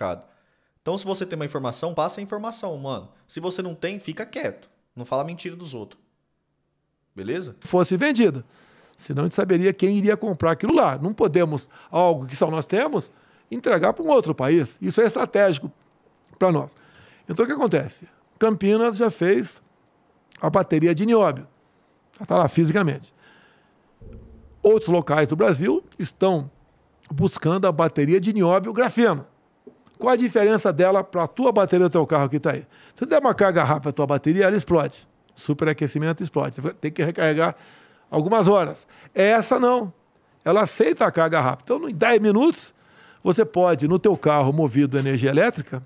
mercado. Então, se você tem uma informação, passa a informação, mano. Se você não tem, fica quieto. Não fala mentira dos outros. Beleza? Fosse vendido. Senão a gente saberia quem iria comprar aquilo lá. Não podemos algo que só nós temos entregar para um outro país. Isso é estratégico para nós. Então o que acontece? Campinas já fez a bateria de nióbio. Já está lá fisicamente. Outros locais do Brasil estão buscando a bateria de nióbio grafeno. Qual a diferença dela para a tua bateria do teu carro que está aí? Se der uma carga rápida à tua bateria, ela explode. Superaquecimento explode. tem que recarregar algumas horas. Essa não. Ela aceita a carga rápida. Então, em 10 minutos, você pode, no teu carro movido a energia elétrica,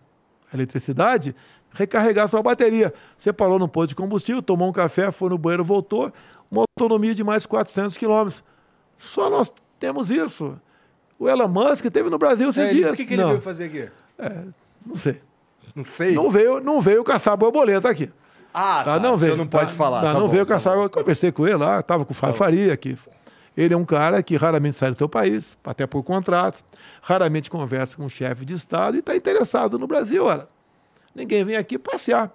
a eletricidade, recarregar sua bateria. Você parou no posto de combustível, tomou um café, foi no banheiro, voltou, uma autonomia de mais 400 quilômetros. Só nós temos isso. O Elon Musk teve no Brasil esses é, dias. O que, que ele não. veio fazer aqui? É, não sei. Não sei? Não veio, não veio caçar borboleta aqui. Ah, tá, tá, não veio. Você não pode tá, falar. Tá, tá não bom, veio tá caçar. Bom. Conversei com ele lá, estava com o tá. Faria aqui. Ele é um cara que raramente sai do seu país, até por contrato, raramente conversa com o chefe de Estado e está interessado no Brasil, olha. Ninguém vem aqui passear.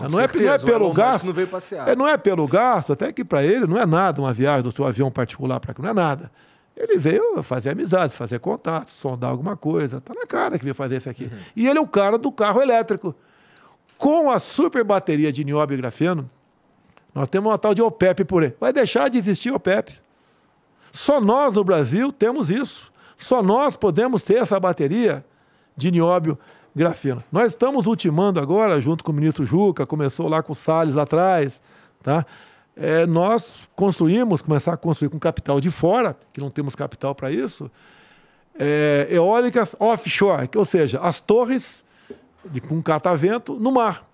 não, certeza, é, não é pelo gasto. Não, veio passear. É, não é pelo gasto, até que para ele não é nada uma viagem do seu avião particular para cá, não é nada. Ele veio fazer amizades, fazer contato, sondar alguma coisa. Tá na cara que veio fazer isso aqui. Uhum. E ele é o cara do carro elétrico. Com a super bateria de nióbio e grafeno, nós temos uma tal de OPEP por aí. Vai deixar de existir OPEP. Só nós no Brasil temos isso. Só nós podemos ter essa bateria de nióbio grafeno. Nós estamos ultimando agora, junto com o ministro Juca, começou lá com o Salles lá atrás, tá? é, nós construímos, começar a construir com capital de fora, que não temos capital para isso, é, eólicas offshore, que, ou seja, as torres de, com catavento no mar.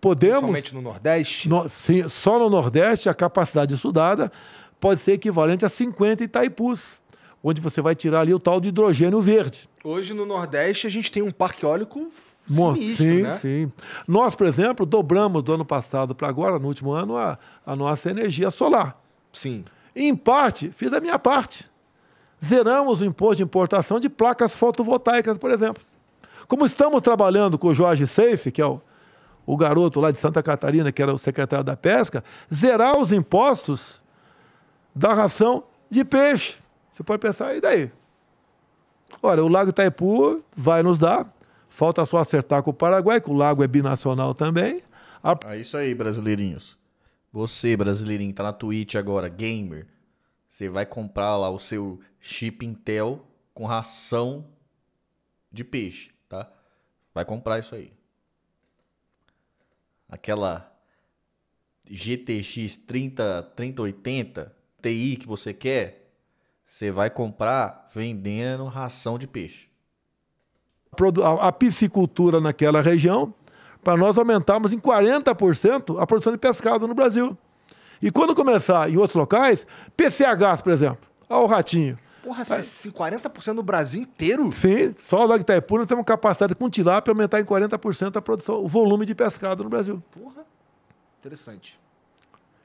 Podemos. Somente no Nordeste? No, sim, só no Nordeste a capacidade estudada pode ser equivalente a 50 Itaipus onde você vai tirar ali o tal de hidrogênio verde. Hoje no Nordeste a gente tem um parque eólico sinistro, sim, né? Sim, Nós, por exemplo, dobramos do ano passado para agora, no último ano, a, a nossa energia solar. Sim. em parte, fiz a minha parte. Zeramos o imposto de importação de placas fotovoltaicas, por exemplo. Como estamos trabalhando com o Jorge Seife, que é o, o garoto lá de Santa Catarina, que era o secretário da Pesca, zerar os impostos da ração de peixe. Você pode pensar, e daí? Olha, o Lago Itaipu vai nos dar, falta só acertar com o Paraguai, que o Lago é binacional também. A... É isso aí, brasileirinhos. Você, brasileirinho, tá na Twitch agora, gamer, você vai comprar lá o seu chip Intel com ração de peixe, tá? Vai comprar isso aí. Aquela GTX 30, 3080 Ti que você quer, você vai comprar vendendo ração de peixe. A, a piscicultura naquela região, para nós aumentarmos em 40% a produção de pescado no Brasil. E quando começar em outros locais, PCHs, por exemplo, ao ratinho. Porra, Mas... 40% no Brasil inteiro? Sim, só lá em Itaipu nós temos capacidade com tilápia aumentar em 40% a produção, o volume de pescado no Brasil. Porra, interessante.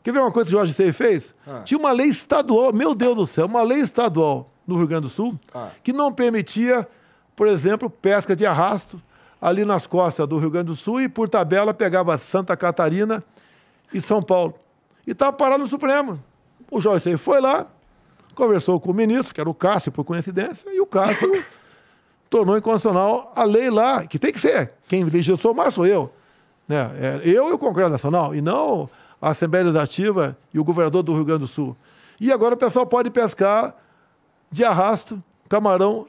Quer ver uma coisa que o Jorge Sey fez? Ah. Tinha uma lei estadual, meu Deus do céu, uma lei estadual no Rio Grande do Sul ah. que não permitia, por exemplo, pesca de arrasto ali nas costas do Rio Grande do Sul e, por tabela, pegava Santa Catarina e São Paulo. E estava parado no Supremo. O Jorge Sey foi lá, conversou com o ministro, que era o Cássio, por coincidência, e o Cássio tornou inconstitucional a lei lá, que tem que ser. Quem legislou mais sou eu. Né? É, eu e o Congresso Nacional, e não a Assembleia Legislativa e o governador do Rio Grande do Sul. E agora o pessoal pode pescar de arrasto camarão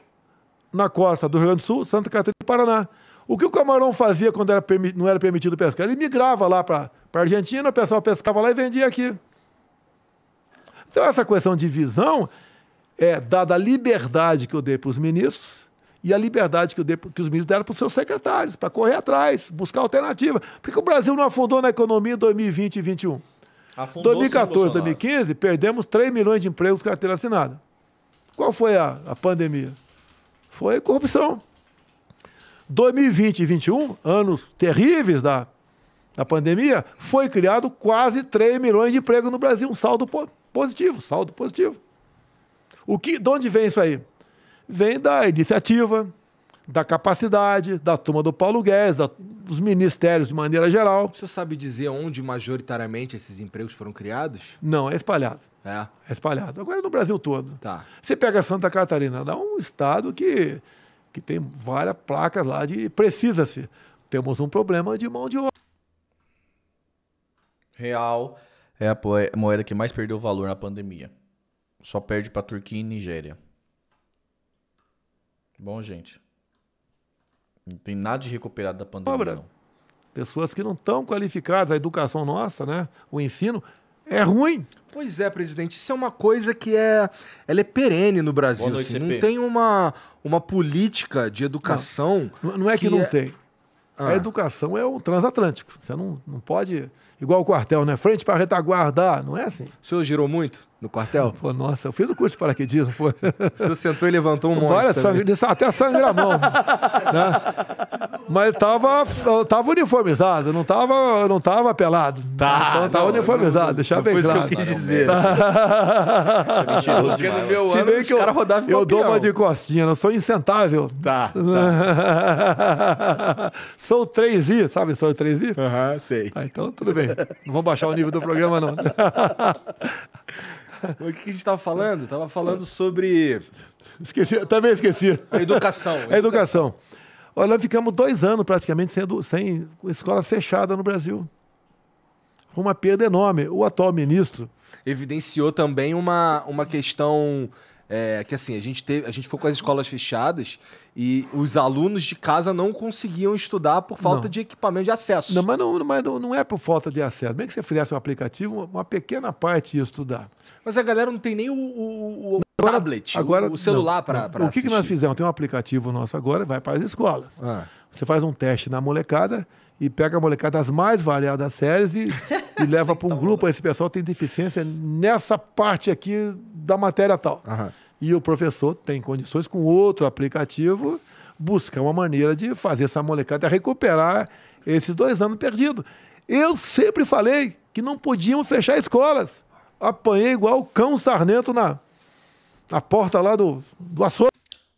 na costa do Rio Grande do Sul, Santa Catarina e Paraná. O que o camarão fazia quando era, não era permitido pescar? Ele migrava lá para a Argentina, o pessoal pescava lá e vendia aqui. Então, essa questão de visão é dada a liberdade que eu dei para os ministros, e a liberdade que, que os ministros deram para os seus secretários, para correr atrás, buscar alternativa. Por que o Brasil não afundou na economia em 2020 e 2021? Afundou 2014, 2015, perdemos 3 milhões de empregos com carteira assinada. Qual foi a, a pandemia? Foi corrupção. 2020 e 2021, anos terríveis da, da pandemia, foi criado quase 3 milhões de empregos no Brasil, um saldo positivo, saldo positivo. O que, de onde vem isso aí? vem da iniciativa, da capacidade, da turma do Paulo Guedes, da, dos ministérios de maneira geral. O senhor sabe dizer onde majoritariamente esses empregos foram criados? Não, é espalhado. É? É espalhado. Agora é no Brasil todo. Tá. Você pega Santa Catarina, dá é um estado que, que tem várias placas lá de precisa-se. Temos um problema de mão de obra. Real é a moeda que mais perdeu valor na pandemia. Só perde para Turquia e Nigéria. Bom, gente. Não tem nada de recuperado da pandemia, Obra. não. Pessoas que não estão qualificadas, a educação nossa, né? O ensino é ruim. Pois é, presidente. Isso é uma coisa que é, ela é perene no Brasil. Assim, noite, assim. Não tem uma, uma política de educação. Não, não é que, que não é... tem. Ah. A educação é o transatlântico. Você não, não pode. Igual o quartel, né? Frente para retaguardar. Não é assim. O senhor girou muito? no quartel? Pô, nossa, eu fiz o curso de paraquedismo, pô. Você sentou e levantou um monte. Olha, sangue, até sangue a mão. né? Mas tava, eu tava uniformizado, não tava, não tava pelado. Tá. Então, tava não, uniformizado, não, deixar bem claro. Foi isso que eu quis dizer. É Porque no meu Se ano, bem que eu, eu dou uma de costinha, eu sou insentável. Tá. tá. sou 3i, sabe? Sou 3i? Aham, uhum, sei. Ah, então, tudo bem. Não vamos baixar o nível do programa, não. o que a gente tava falando? Tava falando sobre. Esqueci, também esqueci. A educação. A educação. Olha, nós ficamos dois anos praticamente sem, sem escola fechada no Brasil. Foi uma perda enorme. O atual ministro. Evidenciou também uma, uma questão é, que assim, a gente, teve, a gente foi com as escolas fechadas e os alunos de casa não conseguiam estudar por falta não. de equipamento de acesso. Não, mas, não, mas não, não é por falta de acesso. Bem que você fizesse um aplicativo, uma, uma pequena parte ia estudar. Mas a galera não tem nem o, o, o agora, tablet, agora, o, o celular para O que, que nós fizemos? Tem um aplicativo nosso agora, vai para as escolas. Ah. Você faz um teste na molecada e pega a molecada das mais variadas séries e, e leva para um grupo. Esse pessoal tem deficiência nessa parte aqui da matéria tal. Uhum. E o professor tem condições com outro aplicativo buscar uma maneira de fazer essa molecada recuperar esses dois anos perdidos. Eu sempre falei que não podiam fechar escolas. Apanhei igual o cão sarnento na, na porta lá do, do açougue.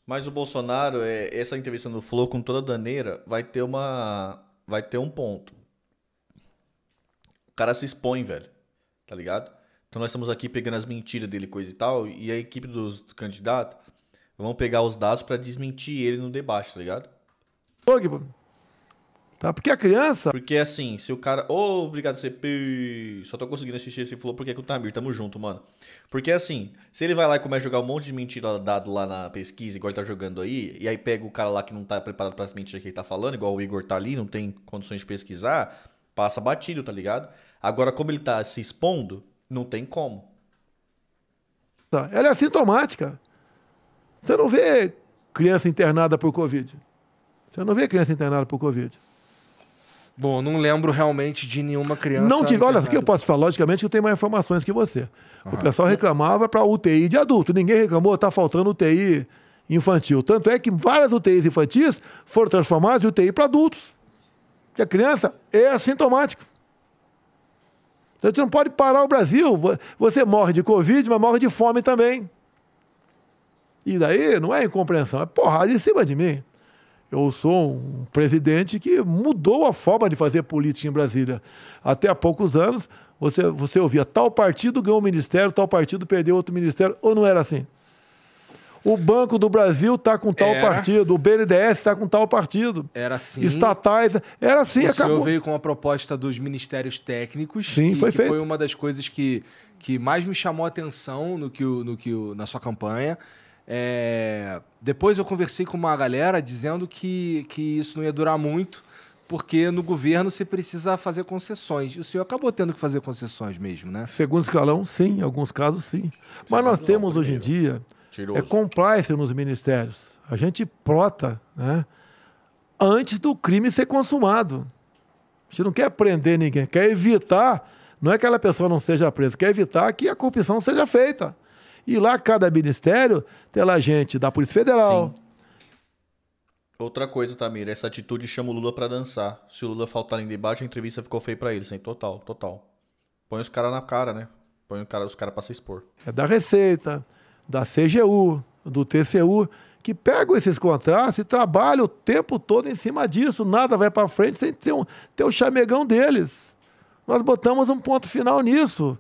Mas o Bolsonaro, é, essa entrevista no Flow com toda a daneira, vai ter uma, vai ter um ponto. O cara se expõe, velho. Tá ligado? Então nós estamos aqui pegando as mentiras dele, coisa e tal, e a equipe dos candidatos vão pegar os dados para desmentir ele no debate, tá ligado? Pô, Tá? Porque a criança. Porque assim, se o cara. Ô, oh, obrigado, CP. Só tô conseguindo assistir esse flow porque é com o Tamir. Tamo junto, mano. Porque assim, se ele vai lá e começa a jogar um monte de mentira dado lá na pesquisa, igual ele tá jogando aí, e aí pega o cara lá que não tá preparado pra mentiras que ele tá falando, igual o Igor tá ali, não tem condições de pesquisar, passa batido, tá ligado? Agora, como ele tá se expondo, não tem como. Tá. Ela é assintomática. Você não vê criança internada por Covid. Você não vê criança internada por Covid. Bom, não lembro realmente de nenhuma criança. Não tive, olha, aqui eu posso falar, logicamente, que eu tenho mais informações que você. Uhum. O pessoal reclamava para UTI de adulto. Ninguém reclamou, tá faltando UTI infantil. Tanto é que várias UTIs infantis foram transformadas em UTI para adultos. Porque a criança é assintomática. Então, você não pode parar o Brasil. Você morre de Covid, mas morre de fome também. E daí não é incompreensão, é porrada em cima de mim eu sou um presidente que mudou a forma de fazer política em Brasília. Até há poucos anos, você, você ouvia tal partido ganhou um ministério, tal partido perdeu outro ministério, ou não era assim? O Banco do Brasil está com tal era. partido, o BNDES está com tal partido. Era assim. Estatais, era assim, o acabou. veio com a proposta dos ministérios técnicos. Sim, que, foi que feito. Foi uma das coisas que, que mais me chamou a atenção no que, no que, na sua campanha. É... Depois eu conversei com uma galera dizendo que, que isso não ia durar muito, porque no governo você precisa fazer concessões. o senhor acabou tendo que fazer concessões mesmo, né? Segundo escalão, sim, em alguns casos, sim. Mas nós temos hoje em dia é Tiroso. é compliance nos ministérios. A gente prota né, antes do crime ser consumado. A gente não quer prender ninguém, quer evitar, não é que aquela pessoa não seja presa, quer evitar que a corrupção seja feita. E lá cada ministério tem lá gente da Polícia Federal. Sim. Outra coisa, Tamir, essa atitude chama o Lula para dançar. Se o Lula faltar em debate, a entrevista ficou feia para ele, sem total, total. Põe os caras na cara, né? Põe cara, os caras para se expor. É da Receita, da CGU, do TCU, que pegam esses contratos e trabalham o tempo todo em cima disso. Nada vai para frente sem ter, um, ter o chamegão deles. Nós botamos um ponto final nisso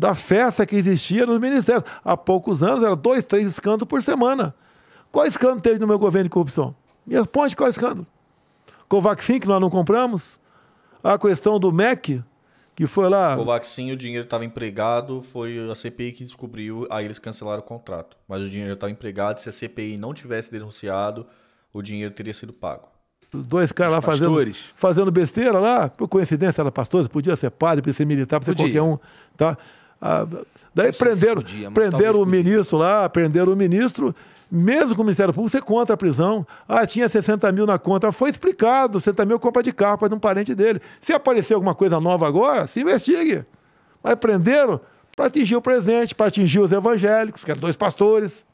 da festa que existia nos ministérios. Há poucos anos era dois, três escândalos por semana. Qual escândalo teve no meu governo de corrupção? Me responde qual escândalo. Covaxin, que nós não compramos. A questão do MEC, que foi lá. Covaxin, o dinheiro estava empregado, foi a CPI que descobriu, aí eles cancelaram o contrato. Mas o dinheiro já estava empregado, se a CPI não tivesse denunciado, o dinheiro teria sido pago dois caras lá fazendo, fazendo besteira lá, por coincidência era pastor, podia ser padre, podia ser militar, podia, ser qualquer um, tá? Ah, daí prenderam, podia, prenderam o ministro lá, prenderam o ministro, mesmo com o Ministério Público, você conta a prisão. Ah, tinha 60 mil na conta. Foi explicado, 60 mil é compra de carro para um parente dele. Se aparecer alguma coisa nova agora, se investigue. Mas prenderam para atingir o presente, para atingir os evangélicos, que eram dois pastores.